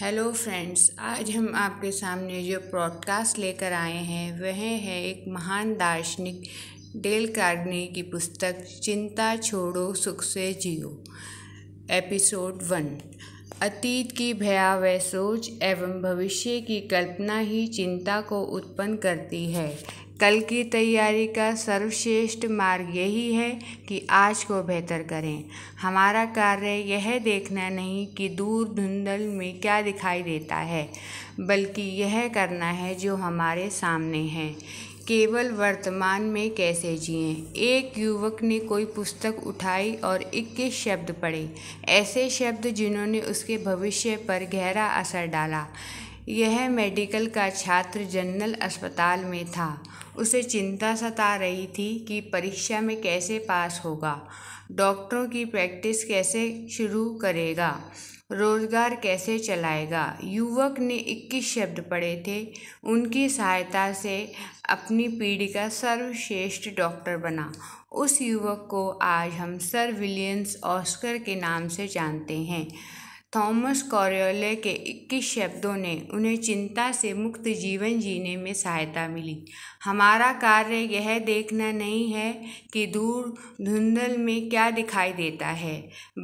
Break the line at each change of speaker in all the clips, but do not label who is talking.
hello friends आज हम आपके सामने जो प्रॉडकास्ट लेकर आए हैं वह है एक महान दार्शनिक डेल कार्डनी की पुस्तक चिंता छोड़ो सुख से जियो एपिसोड वन अतीत की भयावह सोच एवं भविष्य की कल्पना ही चिंता को उत्पन्न करती है कल की तैयारी का सर्वश्रेष्ठ मार्ग यही है कि आज को बेहतर करें हमारा कार्य यह देखना नहीं कि दूर धुंधल में क्या दिखाई देता है बल्कि यह करना है जो हमारे सामने है केवल वर्तमान में कैसे जिएं एक युवक ने कोई पुस्तक उठाई और इक्कीस शब्द पढ़े ऐसे शब्द जिन्होंने उसके भविष्य पर गहरा असर डाला यह मेडिकल का छात्र जनरल अस्पताल में था उसे चिंता सता रही थी कि परीक्षा में कैसे पास होगा डॉक्टरों की प्रैक्टिस कैसे शुरू करेगा रोजगार कैसे चलाएगा युवक ने 21 शब्द पढ़े थे उनकी सहायता से अपनी पीढ़ी का सर्वश्रेष्ठ डॉक्टर बना उस युवक को आज हम सर विलियम्स ऑस्कर के नाम से जानते हैं थॉमस कॉरियोले के इक्कीस शब्दों ने उन्हें चिंता से मुक्त जीवन जीने में सहायता मिली हमारा कार्य यह देखना नहीं है कि दूर धुंधल में क्या दिखाई देता है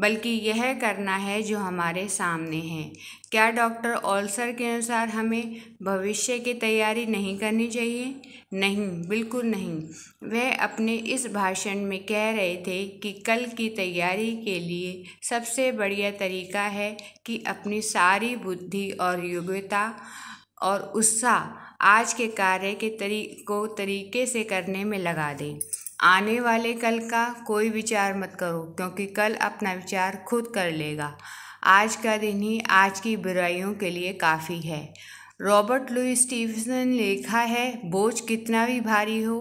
बल्कि यह करना है जो हमारे सामने है क्या डॉक्टर ओल्सर के अनुसार हमें भविष्य की तैयारी नहीं करनी चाहिए नहीं बिल्कुल नहीं वह अपने इस भाषण में कह रहे थे कि कल की तैयारी के लिए सबसे बढ़िया तरीका है कि अपनी सारी बुद्धि और योग्यता और उत्साह आज के कार्य के तरी को तरीके से करने में लगा दें आने वाले कल का कोई विचार मत करो क्योंकि कल अपना विचार खुद कर लेगा आज का दिन ही आज की बुराइयों के लिए काफ़ी है रॉबर्ट लुई स्टीवसन ने लिखा है बोझ कितना भी भारी हो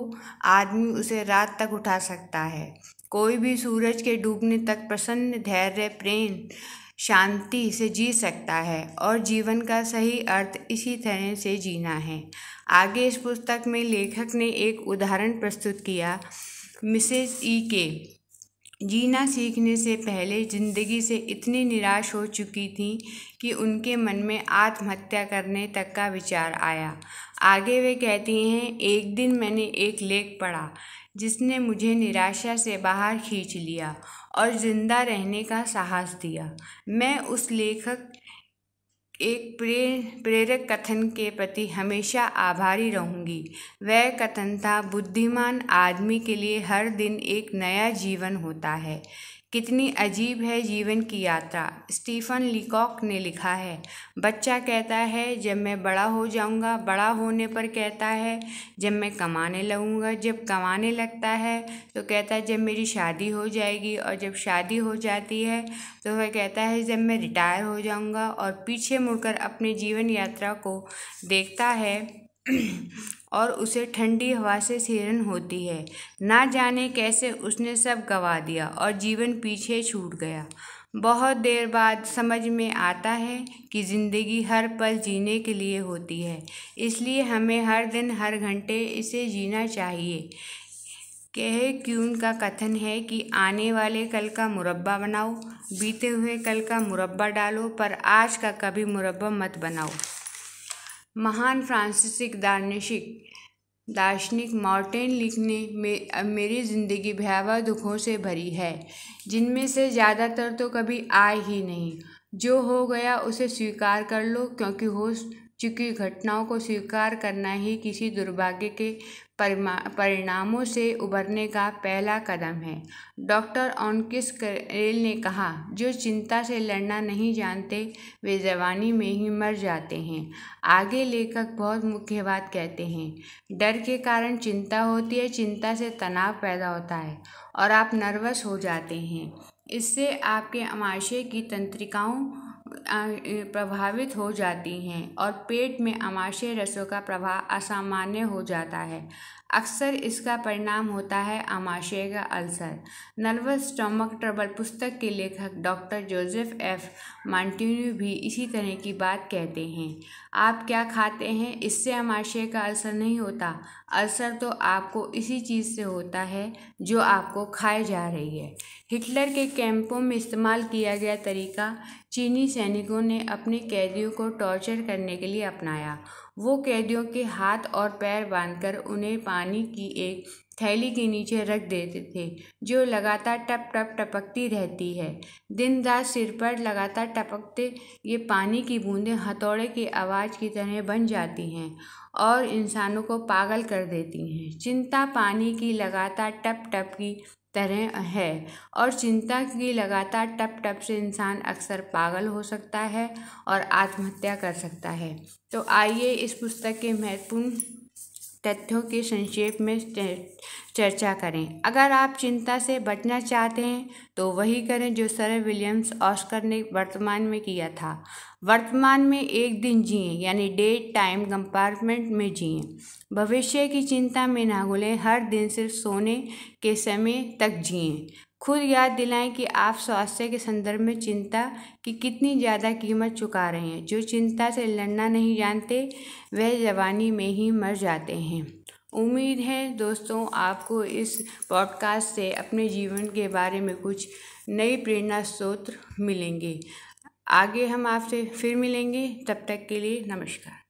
आदमी उसे रात तक उठा सकता है कोई भी सूरज के डूबने तक प्रसन्न धैर्य प्रेम शांति से जी सकता है और जीवन का सही अर्थ इसी तरह से जीना है आगे इस पुस्तक में लेखक ने एक उदाहरण प्रस्तुत किया मिसेज ई के जीना सीखने से पहले ज़िंदगी से इतनी निराश हो चुकी थीं कि उनके मन में आत्महत्या करने तक का विचार आया आगे वे कहती हैं एक दिन मैंने एक लेख पढ़ा जिसने मुझे निराशा से बाहर खींच लिया और ज़िंदा रहने का साहस दिया मैं उस लेखक एक प्रे प्रेरक कथन के प्रति हमेशा आभारी रहूँगी वह कथन था बुद्धिमान आदमी के लिए हर दिन एक नया जीवन होता है कितनी अजीब है जीवन की यात्रा स्टीफन लिकॉक ने लिखा है बच्चा कहता है जब मैं बड़ा हो जाऊंगा बड़ा होने पर कहता है जब मैं कमाने लगूंगा जब कमाने लगता है तो कहता है जब मेरी शादी हो जाएगी और जब शादी हो जाती है तो वह कहता है जब मैं रिटायर हो जाऊंगा और पीछे मुड़कर अपने जीवन यात्रा को देखता है और उसे ठंडी हवा से सेरन होती है ना जाने कैसे उसने सब गवा दिया और जीवन पीछे छूट गया बहुत देर बाद समझ में आता है कि ज़िंदगी हर पल जीने के लिए होती है इसलिए हमें हर दिन हर घंटे इसे जीना चाहिए कह क्यून का कथन है कि आने वाले कल का मुरब्बा बनाओ बीते हुए कल का मुरब्बा डालो पर आज का कभी मुरब्बा मत बनाओ महान फ्रांसीसिक दार्शनिक दार्शनिक मॉर्टेन लिख ने मे, मेरी ज़िंदगी भयावह दुखों से भरी है जिनमें से ज़्यादातर तो कभी आए ही नहीं जो हो गया उसे स्वीकार कर लो क्योंकि हो चूँकि घटनाओं को स्वीकार करना ही किसी दुर्भाग्य के परिणामों से उबरने का पहला कदम है डॉक्टर ऑनकिस करेल ने कहा जो चिंता से लड़ना नहीं जानते वे जवानी में ही मर जाते हैं आगे लेखक बहुत मुख्य बात कहते हैं डर के कारण चिंता होती है चिंता से तनाव पैदा होता है और आप नर्वस हो जाते हैं इससे आपके आमाशे की तंत्रिकाओं प्रभावित हो जाती हैं और पेट में आमाशय रसों का प्रभाव असामान्य हो जाता है अक्सर इसका परिणाम होता है आमाशय का अल्सर नर्वस स्टोमक ट्रबल पुस्तक के लेखक डॉक्टर जोसेफ एफ मांटिन्यू भी इसी तरह की बात कहते हैं आप क्या खाते हैं इससे आमाशय का अल्सर नहीं होता अल्सर तो आपको इसी चीज़ से होता है जो आपको खाए जा रही है हिटलर के कैंपों में इस्तेमाल किया गया तरीका चीनी सैनिकों ने अपने कैदियों को टॉर्चर करने के लिए अपनाया वो कैदियों के हाथ और पैर बांधकर उन्हें पानी की एक थैली के नीचे रख देते थे जो लगातार टप टप टपकती रहती है दिन रात सिर पर लगातार टपकते ये पानी की बूंदें हथौड़े की आवाज़ की तरह बन जाती हैं और इंसानों को पागल कर देती हैं चिंता पानी की लगातार टप टप की तरह है और चिंता की लगातार टप टप से इंसान अक्सर पागल हो सकता है और आत्महत्या कर सकता है तो आइए इस पुस्तक के महत्वपूर्ण तथ्यों के संक्षेप में चर्चा करें अगर आप चिंता से बचना चाहते हैं तो वही करें जो सर विलियम्स ऑस्कर ने वर्तमान में किया था वर्तमान में एक दिन जिए यानी डेट टाइम कंपार्टमेंट में जिए भविष्य की चिंता में ना घुलें हर दिन सिर्फ सोने के समय तक जिए खुद याद दिलाएं कि आप स्वास्थ्य के संदर्भ में चिंता की कितनी ज़्यादा कीमत चुका रहे हैं जो चिंता से लड़ना नहीं जानते वह जवानी में ही मर जाते हैं उम्मीद है दोस्तों आपको इस पॉडकास्ट से अपने जीवन के बारे में कुछ नई प्रेरणा स्रोत मिलेंगे आगे हम आपसे फिर मिलेंगे तब तक के लिए नमस्कार